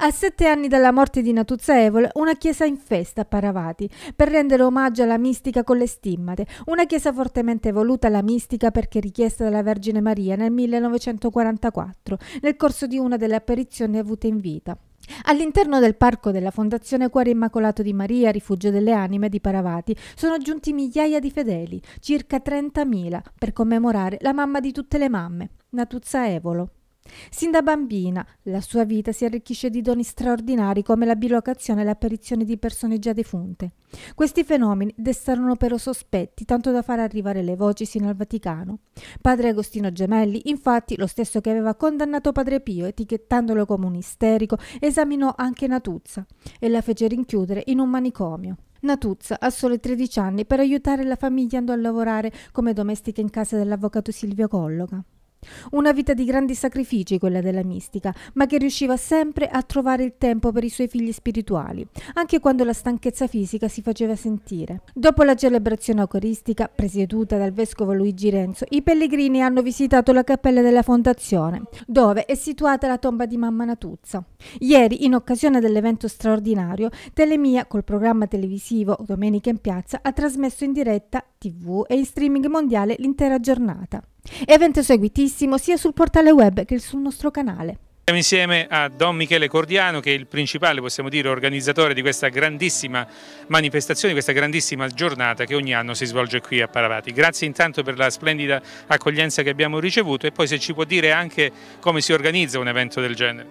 A sette anni dalla morte di Natuzza Natuzzaevole, una chiesa in festa a Paravati, per rendere omaggio alla mistica con le stimmate, una chiesa fortemente voluta alla mistica perché richiesta dalla Vergine Maria nel 1944, nel corso di una delle apparizioni avute in vita. All'interno del parco della Fondazione Cuore Immacolato di Maria, rifugio delle anime di Paravati, sono giunti migliaia di fedeli, circa 30.000, per commemorare la mamma di tutte le mamme, Natuzza Evolo. Sin da bambina la sua vita si arricchisce di doni straordinari come la bilocazione e l'apparizione di persone già defunte. Questi fenomeni destarono però sospetti, tanto da far arrivare le voci sino al Vaticano. Padre Agostino Gemelli, infatti, lo stesso che aveva condannato Padre Pio, etichettandolo come un isterico, esaminò anche Natuzza e la fece rinchiudere in un manicomio. Natuzza a soli 13 anni per aiutare la famiglia andò a lavorare come domestica in casa dell'avvocato Silvio Colloca. Una vita di grandi sacrifici quella della mistica, ma che riusciva sempre a trovare il tempo per i suoi figli spirituali, anche quando la stanchezza fisica si faceva sentire. Dopo la celebrazione eucaristica, presieduta dal vescovo Luigi Renzo, i pellegrini hanno visitato la cappella della fondazione, dove è situata la tomba di mamma Natuzza. Ieri, in occasione dell'evento straordinario, Telemia, col programma televisivo Domenica in Piazza, ha trasmesso in diretta, tv e in streaming mondiale l'intera giornata. Evento seguitissimo sia sul portale web che sul nostro canale. Siamo insieme a Don Michele Cordiano che è il principale, possiamo dire, organizzatore di questa grandissima manifestazione, di questa grandissima giornata che ogni anno si svolge qui a Paravati. Grazie intanto per la splendida accoglienza che abbiamo ricevuto e poi se ci può dire anche come si organizza un evento del genere.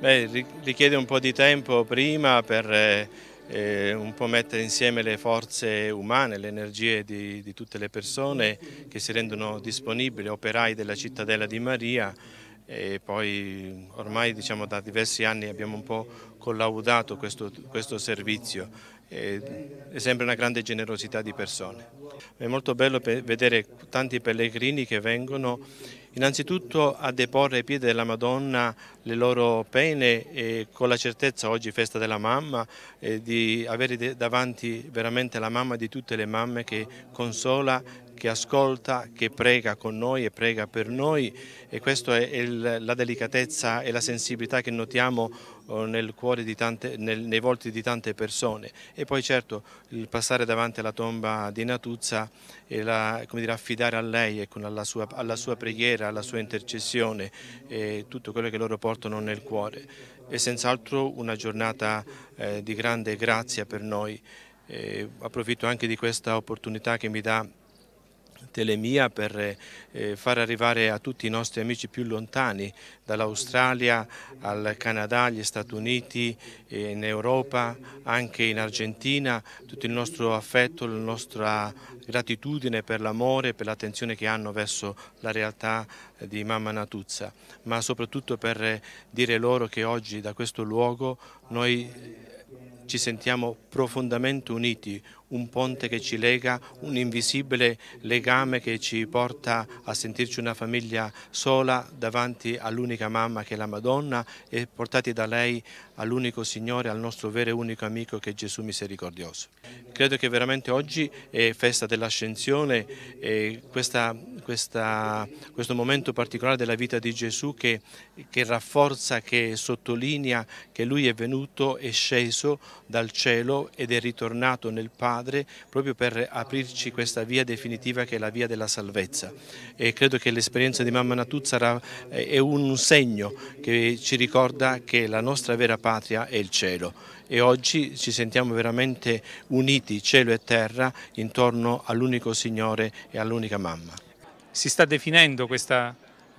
Beh, richiede un po' di tempo prima per eh, eh, un po' mettere insieme le forze umane, le energie di, di tutte le persone che si rendono disponibili, operai della cittadella di Maria e poi ormai diciamo, da diversi anni abbiamo un po' collaudato questo, questo servizio è sempre una grande generosità di persone. È molto bello vedere tanti pellegrini che vengono innanzitutto a deporre ai piedi della Madonna le loro pene e con la certezza oggi festa della mamma eh, di avere davanti veramente la mamma di tutte le mamme che consola che ascolta, che prega con noi e prega per noi e questa è il, la delicatezza e la sensibilità che notiamo oh, nel cuore di tante, nel, nei volti di tante persone e poi certo il passare davanti alla tomba di Natuzza e la, come dire, affidare a lei, ecco, alla, sua, alla, sua, preghiera, alla sua intercessione e tutto quello che loro portano nel cuore è senz'altro una giornata eh, di grande grazia per noi. E approfitto anche di questa opportunità che mi dà telemia per eh, far arrivare a tutti i nostri amici più lontani, dall'Australia al Canada, agli Stati Uniti, eh, in Europa, anche in Argentina, tutto il nostro affetto, la nostra gratitudine per l'amore, per l'attenzione che hanno verso la realtà di Mamma Natuzza, ma soprattutto per dire loro che oggi da questo luogo noi ci sentiamo profondamente uniti, un ponte che ci lega, un invisibile legame che ci porta a sentirci una famiglia sola davanti all'unica mamma che è la Madonna e portati da lei all'unico Signore, al nostro vero e unico amico che è Gesù misericordioso. Credo che veramente oggi è festa dell'ascensione, questa, questa, questo momento particolare della vita di Gesù che, che rafforza, che sottolinea che Lui è venuto è sceso dal cielo ed è ritornato nel Padre proprio per aprirci questa via definitiva che è la via della salvezza. E credo che l'esperienza di Mamma Natù sarà, eh, è un segno che ci ricorda che la nostra vera patria è il cielo e oggi ci sentiamo veramente uniti cielo e terra intorno all'unico Signore e all'unica Mamma. Si sta definendo questa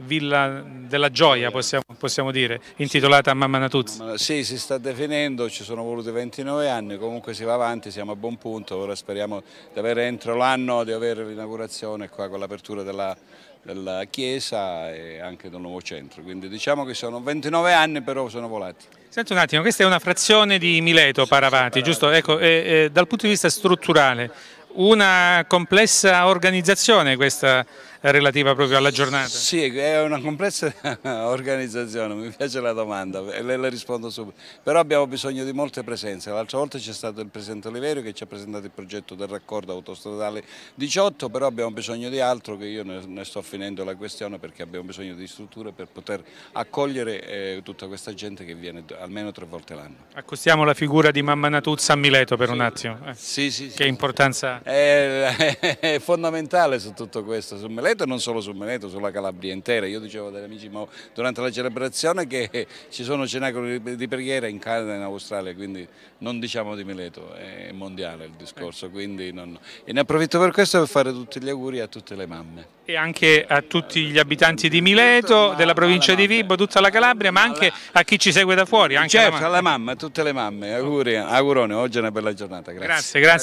villa della gioia, possiamo, possiamo dire, intitolata a Mamma Natuzzi. Sì, si sta definendo, ci sono voluti 29 anni, comunque si va avanti, siamo a buon punto, ora speriamo di avere entro l'anno, di avere l'inaugurazione qua con l'apertura della, della chiesa e anche del nuovo centro, quindi diciamo che sono 29 anni però sono volati. Senti un attimo, questa è una frazione di Mileto, Paravati, giusto? Ecco, eh, eh, dal punto di vista strutturale, una complessa organizzazione questa relativa proprio alla giornata? Sì, è una complessa organizzazione, mi piace la domanda le, le rispondo subito. Però abbiamo bisogno di molte presenze. L'altra volta c'è stato il Presidente Oliverio che ci ha presentato il progetto del raccordo autostradale 18, però abbiamo bisogno di altro che io ne, ne sto finendo la questione perché abbiamo bisogno di strutture per poter accogliere eh, tutta questa gente che viene almeno tre volte l'anno. Accostiamo la figura di mamma Natuzza a Mileto per sì, un attimo. Eh. Sì, sì, sì. Che importanza? È, è fondamentale su tutto questo, su Mileto Veneto e non solo su Veneto, sulla Calabria intera. Io dicevo ad amici durante la celebrazione che ci sono cenacoli di preghiera in Canada e in Australia, quindi non diciamo di Mileto, è mondiale il discorso. Non... E ne approfitto per questo per fare tutti gli auguri a tutte le mamme. E anche a tutti gli abitanti di Mileto, della provincia di Vibo, tutta la Calabria, ma anche a chi ci segue da fuori. Anche certo, alla mamma, a tutte le mamme. Auguri, augurone, oggi è una bella giornata. Grazie, grazie. grazie.